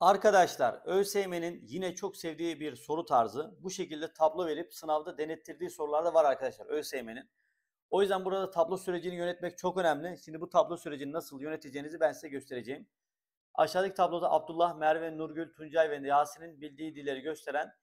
Arkadaşlar ÖSYM'nin yine çok sevdiği bir soru tarzı. Bu şekilde tablo verip sınavda denettirdiği sorular da var arkadaşlar ÖSYM'nin. O yüzden burada tablo sürecini yönetmek çok önemli. Şimdi bu tablo sürecini nasıl yöneteceğinizi ben size göstereceğim. Aşağıdaki tabloda Abdullah, Merve, Nurgül, Tuncay ve Yasin'in bildiği dilleri gösteren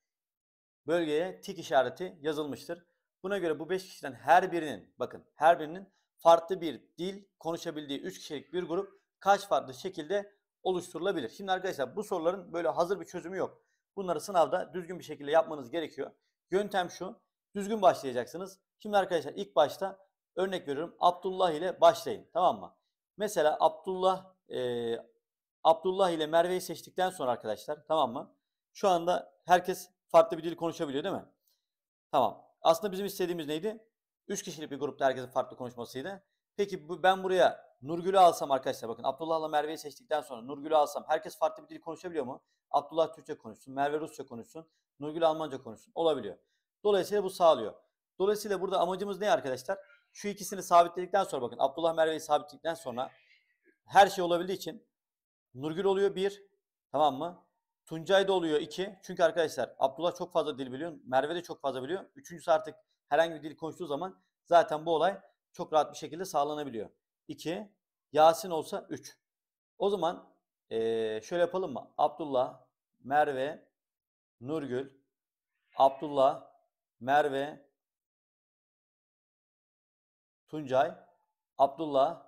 bölgeye tik işareti yazılmıştır. Buna göre bu 5 kişiden her birinin bakın her birinin farklı bir dil konuşabildiği 3 kişilik bir grup kaç farklı şekilde oluşturulabilir. Şimdi arkadaşlar bu soruların böyle hazır bir çözümü yok. Bunları sınavda düzgün bir şekilde yapmanız gerekiyor. Yöntem şu. Düzgün başlayacaksınız. Şimdi arkadaşlar ilk başta örnek veriyorum. Abdullah ile başlayın. Tamam mı? Mesela Abdullah e, Abdullah ile Merve'yi seçtikten sonra arkadaşlar tamam mı? Şu anda herkes farklı bir dil konuşabiliyor değil mi? Tamam. Aslında bizim istediğimiz neydi? Üç kişilik bir grupta herkesin farklı konuşmasıydı. Peki bu, ben buraya Nurgül'ü alsam arkadaşlar bakın Abdullah'la Merve'yi seçtikten sonra Nurgül'ü alsam herkes farklı bir dil konuşabiliyor mu? Abdullah Türkçe konuşsun, Merve Rusça konuşsun, Nurgül Almanca konuşsun. Olabiliyor. Dolayısıyla bu sağlıyor. Dolayısıyla burada amacımız ne arkadaşlar? Şu ikisini sabitledikten sonra bakın Abdullah Merve'yi sabitledikten sonra her şey olabildiği için Nurgül oluyor 1 tamam mı? Tuncay da oluyor 2. Çünkü arkadaşlar Abdullah çok fazla dil biliyor. Merve de çok fazla biliyor. Üçüncüsü artık herhangi bir dil konuştuğu zaman zaten bu olay çok rahat bir şekilde sağlanabiliyor. 2. Yasin olsa 3. O zaman e, şöyle yapalım mı? Abdullah, Merve, Nurgül, Abdullah, Merve, Tuncay, Abdullah,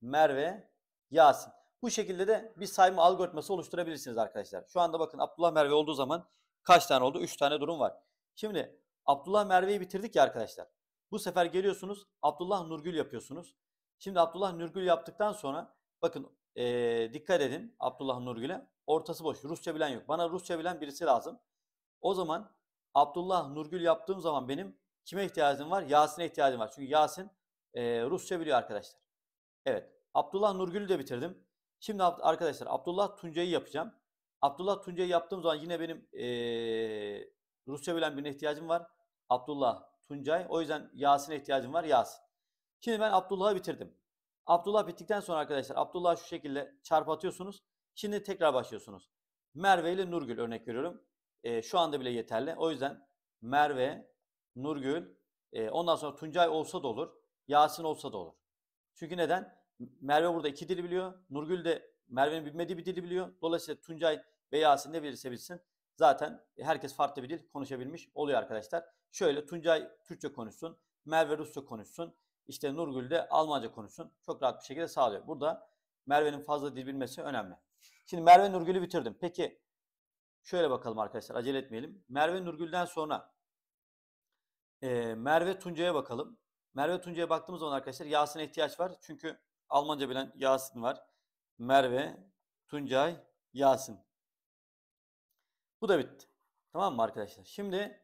Merve, Yasin. Bu şekilde de bir sayma algoritması oluşturabilirsiniz arkadaşlar. Şu anda bakın Abdullah Merve olduğu zaman kaç tane oldu? 3 tane durum var. Şimdi Abdullah Merve'yi bitirdik ya arkadaşlar. Bu sefer geliyorsunuz Abdullah Nurgül yapıyorsunuz. Şimdi Abdullah Nurgül yaptıktan sonra bakın ee, dikkat edin Abdullah Nurgül'e. Ortası boş. Rusça bilen yok. Bana Rusça bilen birisi lazım. O zaman Abdullah Nurgül yaptığım zaman benim kime ihtiyacım var? Yasin'e ihtiyacım var. Çünkü Yasin e, Rusça biliyor arkadaşlar. Evet. Abdullah Nurgül'ü de bitirdim. Şimdi arkadaşlar Abdullah Tuncay'ı yapacağım. Abdullah Tuncay'ı yaptığım zaman yine benim e, Rusça bilen birine ihtiyacım var. Abdullah Tuncay. O yüzden Yasin'e ihtiyacım var Yasin. Şimdi ben Abdullah'ı bitirdim. Abdullah bittikten sonra arkadaşlar Abdullah şu şekilde çarpatıyorsunuz. Şimdi tekrar başlıyorsunuz. Merve ile Nurgül örnek veriyorum. E, şu anda bile yeterli. O yüzden Merve, Nurgül, e, ondan sonra Tuncay olsa da olur. Yasin olsa da olur. Çünkü neden? Merve burada iki dil biliyor. Nurgül de Merve'nin bilmediği bir dili biliyor. Dolayısıyla Tuncay ve Yasin ne bilirse bilsin zaten herkes farklı bir dil konuşabilmiş oluyor arkadaşlar şöyle Tuncay Türkçe konuşsun, Merve Rusça konuşsun, işte Nurgül de Almanca konuşsun. Çok rahat bir şekilde sağlıyor. Burada Merve'nin fazla dil bilmesi önemli. Şimdi Merve Nurgül'ü bitirdim. Peki şöyle bakalım arkadaşlar acele etmeyelim. Merve Nurgül'den sonra e, Merve Tuncay'a bakalım. Merve Tuncay'a baktığımız zaman arkadaşlar Yasin'e ihtiyaç var. Çünkü Almanca bilen Yasin var. Merve, Tuncay, Yasin. Bu da bitti. Tamam mı arkadaşlar? Şimdi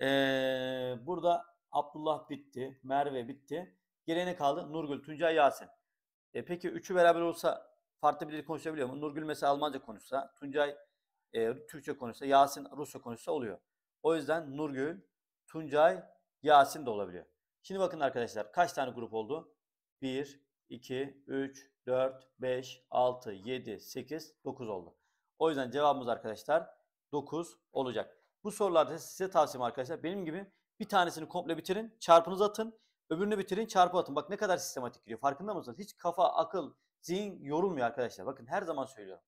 ee, burada Abdullah bitti. Merve bitti. Geriye kaldı? Nurgül, Tuncay, Yasin. E, peki üçü beraber olsa farklı bir dil konuşabiliyor mu? Nurgül mesela Almanca konuşsa, Tuncay e, Türkçe konuşsa, Yasin Rusça konuşsa oluyor. O yüzden Nurgül, Tuncay, Yasin de olabiliyor. Şimdi bakın arkadaşlar kaç tane grup oldu? 1, 2, 3, 4, 5, 6, 7, 8, 9 oldu. O yüzden cevabımız arkadaşlar 9 olacak. Bu sorularda size tavsiyem arkadaşlar benim gibi bir tanesini komple bitirin, çarpınız atın, öbürünü bitirin, çarpı atın. Bak ne kadar sistematik gidiyor. Farkında mısınız? Hiç kafa, akıl, zihin yorulmuyor arkadaşlar. Bakın her zaman söylüyorum.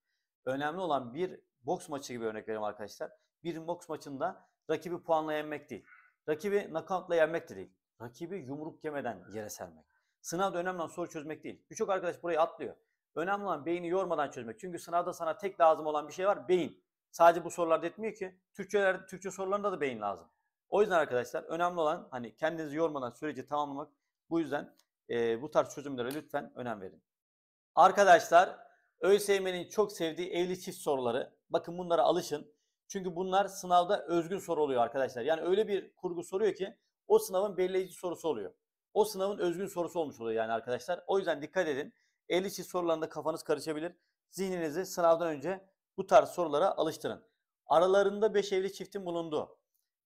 Önemli olan bir boks maçı gibi örnek vereyim arkadaşlar. Bir boks maçında rakibi puanla yenmek değil. Rakibi nakavtla yenmek de değil. Rakibi yumruk yemeden yere sermek. Sınavda önemli olan soru çözmek değil. Birçok arkadaş burayı atlıyor. Önemli olan beyni yormadan çözmek. Çünkü sınavda sana tek lazım olan bir şey var beyin. Sadece bu sorularda etmiyor ki. Türkçelerde, Türkçe sorularında da beyin lazım. O yüzden arkadaşlar önemli olan hani kendinizi yormadan süreci tamamlamak. Bu yüzden e, bu tarz çözümlere lütfen önem verin. Arkadaşlar ÖSYM'nin çok sevdiği evli çift soruları. Bakın bunlara alışın. Çünkü bunlar sınavda özgün soru oluyor arkadaşlar. Yani öyle bir kurgu soruyor ki o sınavın belirleyici sorusu oluyor. O sınavın özgün sorusu olmuş oluyor yani arkadaşlar. O yüzden dikkat edin. 50 çift sorularında kafanız karışabilir. Zihninizi sınavdan önce bu tarz sorulara alıştırın. Aralarında 5 evli çiftin bulunduğu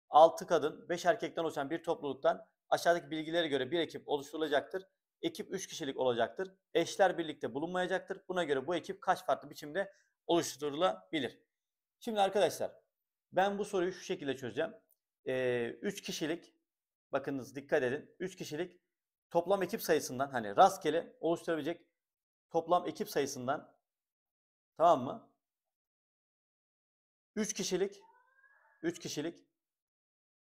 6 kadın 5 erkekten oluşan bir topluluktan aşağıdaki bilgilere göre bir ekip oluşturulacaktır. Ekip 3 kişilik olacaktır. Eşler birlikte bulunmayacaktır. Buna göre bu ekip kaç farklı biçimde oluşturulabilir? Şimdi arkadaşlar ben bu soruyu şu şekilde çözeceğim. 3 ee, kişilik bakınız dikkat edin 3 kişilik toplam ekip sayısından hani rastgele oluşturabilecek toplam ekip sayısından tamam mı? 3 kişilik 3 kişilik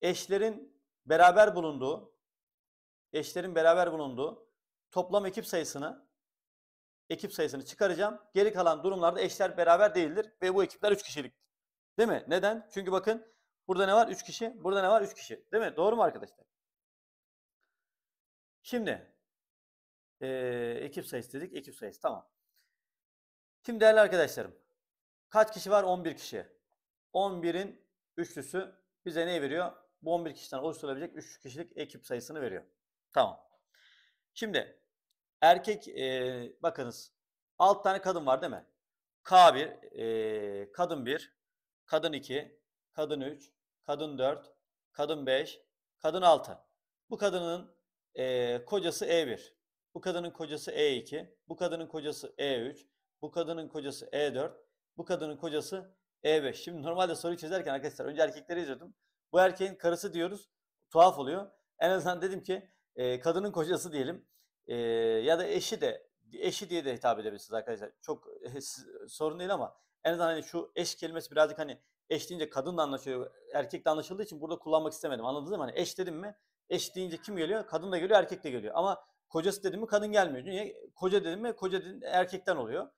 eşlerin beraber bulunduğu eşlerin beraber bulunduğu toplam ekip sayısını ekip sayısını çıkaracağım. Geri kalan durumlarda eşler beraber değildir ve bu ekipler 3 kişilik. Değil mi? Neden? Çünkü bakın burada ne var? 3 kişi. Burada ne var? 3 kişi. Değil mi? Doğru mu arkadaşlar? Şimdi e, ekip sayısı dedik. Ekip sayısı tamam. Şimdi değerli arkadaşlarım kaç kişi var? 11 kişi. 11'in üçlüsü bize ne veriyor? Bu 11 kişiden oluşturulabilecek 3 kişilik ekip sayısını veriyor. Tamam. Şimdi erkek e, bakınız 6 tane kadın var değil mi? K1, e, kadın 1, kadın 2, kadın 3, kadın 4, kadın 5, kadın 6. Bu kadının e, kocası E1, bu kadının kocası E2, bu kadının kocası E3, bu kadının kocası E4, bu kadının kocası e5. Şimdi normalde soruyu çizerken arkadaşlar önce erkekleri yazıyordum. Bu erkeğin karısı diyoruz. Tuhaf oluyor. En azından dedim ki e, kadının kocası diyelim. E, ya da eşi de eşi diye de hitap edebilirsiniz arkadaşlar. Çok e, sorun değil ama en azından hani şu eş kelimesi birazcık hani eş deyince kadınla anlaşılıyor, erkekle anlaşıldığı için burada kullanmak istemedim. Anladınız mı? Hani eş dedim mi eş deyince kim geliyor? Kadın da geliyor, erkek de geliyor. Ama kocası dedim mi kadın gelmiyor. Niye? Koca dedim mi koca dedim, erkekten oluyor.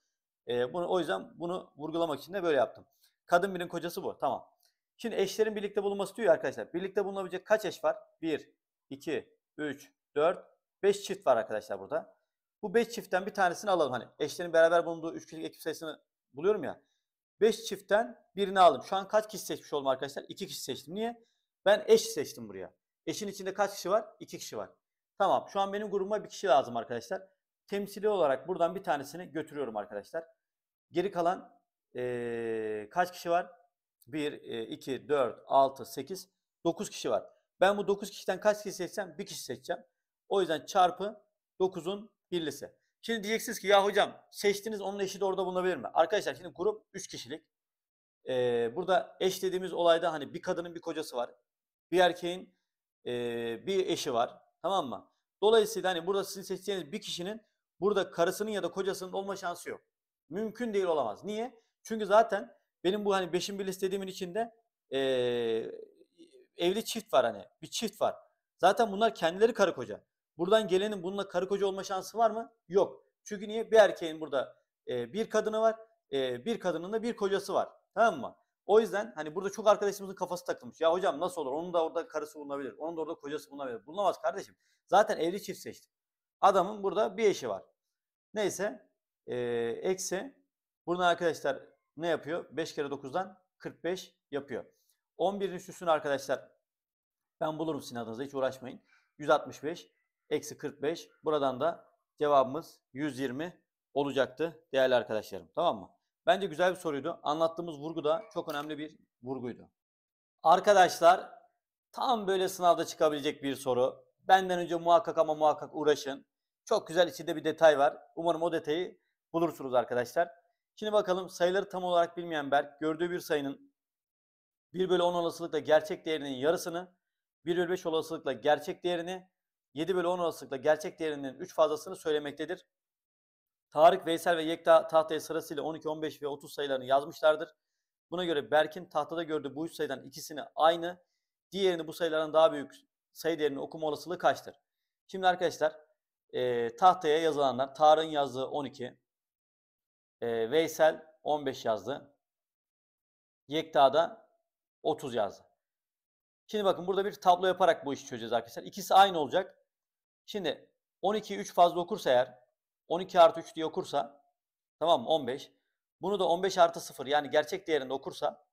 E, bunu, o yüzden bunu vurgulamak için de böyle yaptım. Kadın birinin kocası bu. Tamam. Şimdi eşlerin birlikte bulunması diyor arkadaşlar. Birlikte bulunabilecek kaç eş var? 1, 2, 3, 4, 5 çift var arkadaşlar burada. Bu 5 çiftten bir tanesini alalım. Hani eşlerin beraber bulunduğu 3 kişilik ekip sayısını buluyorum ya. 5 çiftten birini aldım. Şu an kaç kişi seçmiş oldum arkadaşlar? 2 kişi seçtim. Niye? Ben eş seçtim buraya. Eşin içinde kaç kişi var? 2 kişi var. Tamam. Şu an benim grubuma bir kişi lazım arkadaşlar. Temsili olarak buradan bir tanesini götürüyorum arkadaşlar. Geri kalan ee, kaç kişi var? 1, 2, 4, 6, 8, 9 kişi var. Ben bu 9 kişiden kaç kişi seçsem? 1 kişi seçeceğim. O yüzden çarpı 9'un birlisi. Şimdi diyeceksiniz ki ya hocam seçtiniz onun eşi de orada bulunabilir mi? Arkadaşlar şimdi grup 3 kişilik. Ee, burada eş dediğimiz olayda hani bir kadının bir kocası var. Bir erkeğin e, bir eşi var. Tamam mı? Dolayısıyla hani burada sizin seçeceğiniz bir kişinin burada karısının ya da kocasının olma şansı yok. Mümkün değil olamaz. Niye? Çünkü zaten benim bu hani beşin bir listediğimin içinde e, evli çift var hani. Bir çift var. Zaten bunlar kendileri karı koca. Buradan gelenin bununla karı koca olma şansı var mı? Yok. Çünkü niye? Bir erkeğin burada e, bir kadını var. E, bir kadının da bir kocası var. Tamam mı? O yüzden hani burada çok arkadaşımızın kafası takılmış. Ya hocam nasıl olur? Onun da orada karısı bulunabilir. Onun da orada kocası bulunabilir. Bulunamaz kardeşim. Zaten evli çift seçti. Adamın burada bir eşi var. Neyse. E, eksi. Buradan arkadaşlar ne yapıyor? 5 kere 9'dan 45 yapıyor. 11'in üstünü arkadaşlar ben bulurum sizin adınıza hiç uğraşmayın. 165 eksi 45 buradan da cevabımız 120 olacaktı değerli arkadaşlarım. Tamam mı? Bence güzel bir soruydu. Anlattığımız vurgu da çok önemli bir vurguydu. Arkadaşlar tam böyle sınavda çıkabilecek bir soru. Benden önce muhakkak ama muhakkak uğraşın. Çok güzel içinde bir detay var. Umarım o detayı bulursunuz arkadaşlar. Şimdi bakalım sayıları tam olarak bilmeyen Berk gördüğü bir sayının 1 bölü 10 olasılıkla gerçek değerinin yarısını, 1 bölü 5 olasılıkla gerçek değerini, 7 bölü 10 olasılıkla gerçek değerinin 3 fazlasını söylemektedir. Tarık, Veysel ve Yekta tahtaya sırasıyla 12, 15 ve 30 sayılarını yazmışlardır. Buna göre Berk'in tahtada gördüğü bu üç sayıdan ikisini aynı, diğerini bu sayılardan daha büyük sayı değerini okuma olasılığı kaçtır? Şimdi arkadaşlar e, tahtaya yazılanlar Tarık'ın yazdığı 12, e, Veysel 15 yazdı. Yekta da 30 yazdı. Şimdi bakın burada bir tablo yaparak bu işi çözeceğiz arkadaşlar. İkisi aynı olacak. Şimdi 12 3 fazla okursa eğer 12 artı 3 diye okursa tamam mı 15. Bunu da 15 artı 0 yani gerçek değerinde okursa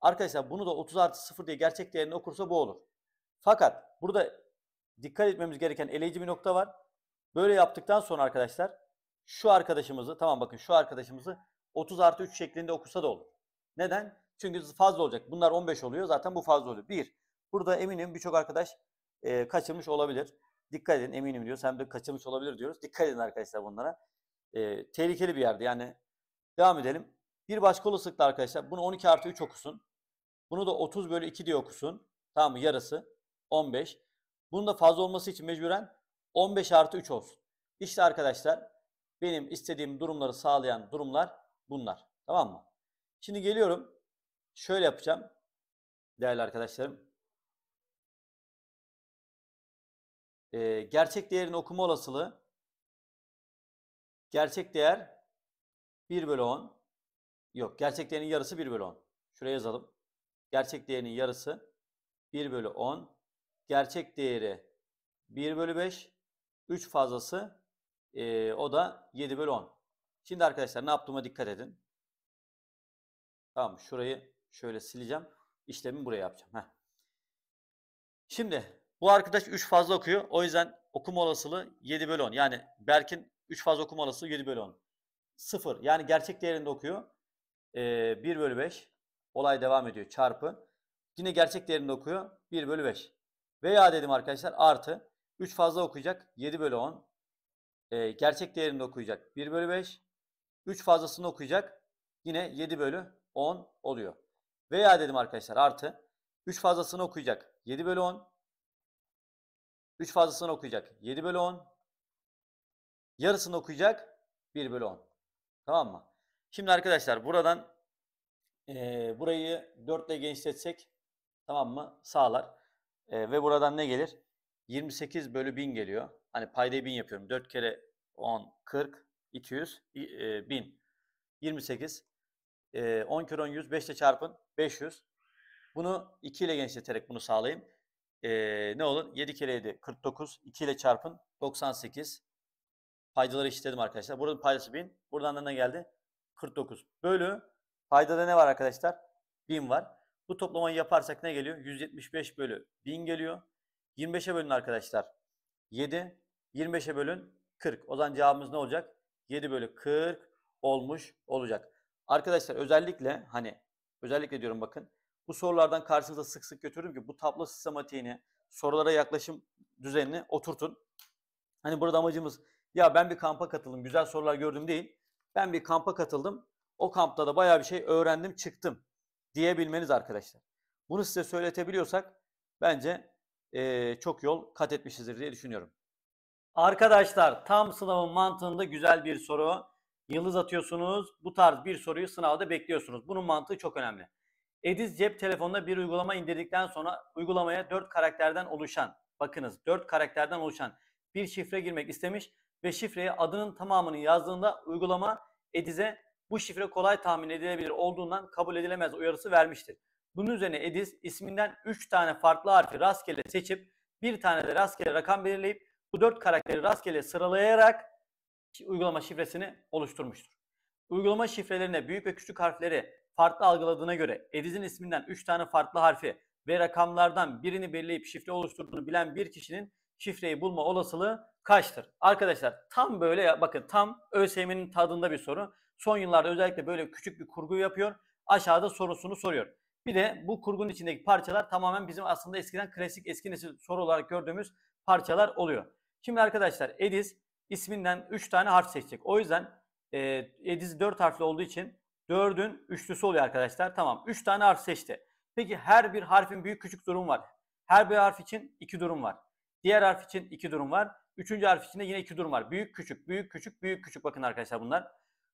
arkadaşlar bunu da 30 artı 0 diye gerçek değerinde okursa bu olur. Fakat burada dikkat etmemiz gereken eleyici bir nokta var. Böyle yaptıktan sonra arkadaşlar şu arkadaşımızı tamam bakın şu arkadaşımızı 30 artı 3 şeklinde okusa da olur. Neden? Çünkü fazla olacak. Bunlar 15 oluyor. Zaten bu fazla oluyor. Bir Burada eminim birçok arkadaş e, kaçırmış olabilir. Dikkat edin eminim diyoruz. Hem de kaçırmış olabilir diyoruz. Dikkat edin arkadaşlar bunlara. E, tehlikeli bir yerde yani. Devam edelim. Bir başka olasılıkla arkadaşlar bunu 12 artı 3 okusun. Bunu da 30 bölü 2 diye okusun. Tamam mı? Yarısı. 15. Bunun da fazla olması için mecburen 15 artı 3 olsun. İşte arkadaşlar benim istediğim durumları sağlayan durumlar bunlar. Tamam mı? Şimdi geliyorum. Şöyle yapacağım. Değerli arkadaşlarım. Ee, gerçek değerin okuma olasılığı. Gerçek değer 1 bölü 10. Yok. Gerçek değerin yarısı 1 bölü 10. Şuraya yazalım. Gerçek değerinin yarısı 1 bölü 10. Gerçek değeri 1 bölü 5. 3 fazlası e, o da 7 bölü 10. Şimdi arkadaşlar ne yaptığıma dikkat edin. Tamam şurayı şöyle sileceğim. İşlemi buraya yapacağım. Heh. Şimdi bu arkadaş 3 fazla okuyor. O yüzden okuma olasılığı 7 bölü 10. Yani Berk'in 3 fazla okuma olasılığı 7 bölü 10. 0. Yani gerçek değerinde okuyor. Ee, 1 bölü 5. Olay devam ediyor. Çarpı. Yine gerçek değerinde okuyor. 1 bölü 5. Veya dedim arkadaşlar artı. 3 fazla okuyacak. 7 bölü 10 e, gerçek değerini okuyacak. 1 bölü 5. 3 fazlasını okuyacak. Yine 7 bölü 10 oluyor. Veya dedim arkadaşlar artı 3 fazlasını okuyacak. 7 bölü 10. 3 fazlasını okuyacak. 7 bölü 10. Yarısını okuyacak. 1 bölü 10. Tamam mı? Şimdi arkadaşlar buradan e, burayı 4 ile genişletsek tamam mı? Sağlar. E, ve buradan ne gelir? 28 bölü 1000 geliyor. Hani paydayı 1000 yapıyorum. 4 kere 10, 40, 200, 1000. 28. 10 kere 10, 100. 5 ile çarpın. 500. Bunu 2 ile genişleterek bunu sağlayayım. E, ne olur? 7 kere 7, 49. 2 ile çarpın. 98. Paydaları eşitledim arkadaşlar. Buranın paydası 1000. Buradan da ne geldi? 49. Bölü paydada ne var arkadaşlar? 1000 var. Bu toplamayı yaparsak ne geliyor? 175 bölü 1000 geliyor. 25'e bölün arkadaşlar. 7. 25'e bölün 40. O zaman cevabımız ne olacak? 7 bölü 40 olmuş olacak. Arkadaşlar özellikle hani özellikle diyorum bakın. Bu sorulardan karşınıza sık sık götürürüm ki bu tablo sistematiğini, sorulara yaklaşım düzenini oturtun. Hani burada amacımız ya ben bir kampa katıldım, güzel sorular gördüm değil. Ben bir kampa katıldım, o kampta da baya bir şey öğrendim, çıktım diyebilmeniz arkadaşlar. Bunu size söyletebiliyorsak bence e, çok yol kat etmişizdir diye düşünüyorum. Arkadaşlar tam sınavın mantığında güzel bir soru. Yıldız atıyorsunuz. Bu tarz bir soruyu sınavda bekliyorsunuz. Bunun mantığı çok önemli. Ediz cep telefonuna bir uygulama indirdikten sonra uygulamaya 4 karakterden oluşan, bakınız 4 karakterden oluşan bir şifre girmek istemiş ve şifreye adının tamamını yazdığında uygulama Ediz'e bu şifre kolay tahmin edilebilir olduğundan kabul edilemez uyarısı vermiştir. Bunun üzerine Edis isminden 3 tane farklı harfi rastgele seçip bir tane de rastgele rakam belirleyip bu 4 karakteri rastgele sıralayarak uygulama şifresini oluşturmuştur. Uygulama şifrelerine büyük ve küçük harfleri farklı algıladığına göre Edis'in isminden 3 tane farklı harfi ve rakamlardan birini belirleyip şifre oluşturduğunu bilen bir kişinin şifreyi bulma olasılığı kaçtır? Arkadaşlar tam böyle bakın tam ÖSYM'nin tadında bir soru. Son yıllarda özellikle böyle küçük bir kurgu yapıyor. Aşağıda sorusunu soruyor. Bir de bu kurgunun içindeki parçalar tamamen bizim aslında eskiden klasik eski nesil soru olarak gördüğümüz parçalar oluyor. Şimdi arkadaşlar Ediz isminden 3 tane harf seçecek. O yüzden e, Ediz 4 harfli olduğu için 4'ün üçlüsü oluyor arkadaşlar. Tamam 3 tane harf seçti. Peki her bir harfin büyük küçük durum var. Her bir harf için 2 durum var. Diğer harf için 2 durum var. Üçüncü harf için de yine 2 durum var. Büyük küçük, büyük küçük, büyük küçük bakın arkadaşlar bunlar.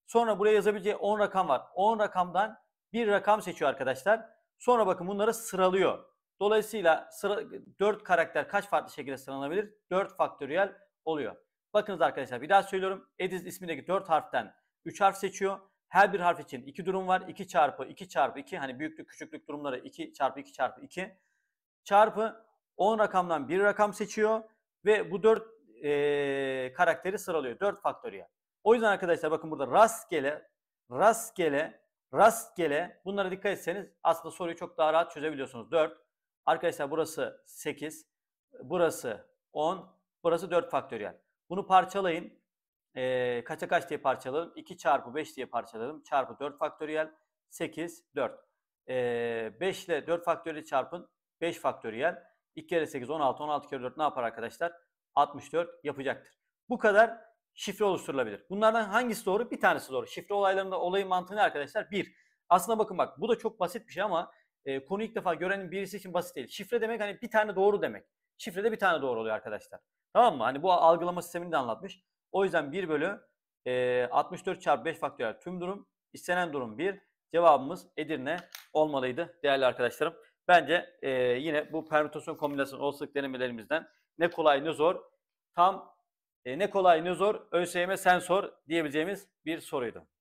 Sonra buraya yazabileceği 10 rakam var. 10 rakamdan bir rakam seçiyor arkadaşlar. Sonra bakın bunları sıralıyor. Dolayısıyla sıra, 4 karakter kaç farklı şekilde sıralanabilir? 4 faktöriyel oluyor. Bakınız arkadaşlar bir daha söylüyorum. Ediz ismindeki 4 harften 3 harf seçiyor. Her bir harf için 2 durum var. 2 çarpı 2 çarpı 2 hani büyüklük küçüklük durumları 2 çarpı 2 çarpı 2 çarpı 10 rakamdan bir rakam seçiyor ve bu 4 e, karakteri sıralıyor. 4 faktöriyel. O yüzden arkadaşlar bakın burada rastgele rastgele Rastgele bunlara dikkat etseniz aslında soruyu çok daha rahat çözebiliyorsunuz. 4. Arkadaşlar burası 8. Burası 10. Burası 4 faktöriyel. Bunu parçalayın. E, kaça kaç diye parçaladım? 2 çarpı 5 diye parçaladım. Çarpı 4 faktöriyel. 8, 4. E, 5 ile 4 faktöriyel çarpın. 5 faktöriyel. 2 kere 8, 16. 16 kere 4 ne yapar arkadaşlar? 64 yapacaktır. Bu kadar şifre oluşturulabilir. Bunlardan hangisi doğru? Bir tanesi doğru. Şifre olaylarında olayın mantığı ne arkadaşlar? Bir. Aslında bakın bak bu da çok basit bir şey ama e, konu ilk defa görenin birisi için basit değil. Şifre demek hani bir tane doğru demek. Şifre de bir tane doğru oluyor arkadaşlar. Tamam mı? Hani bu algılama sistemini de anlatmış. O yüzden 1 bölü e, 64 çarpı 5 faktörel tüm durum. istenen durum 1. Cevabımız Edirne olmalıydı değerli arkadaşlarım. Bence e, yine bu permütasyon kombinasyon olasılık denemelerimizden ne kolay ne zor tam e, ne kolay ne zor ÖSYM sen sor diyebileceğimiz bir soruydu.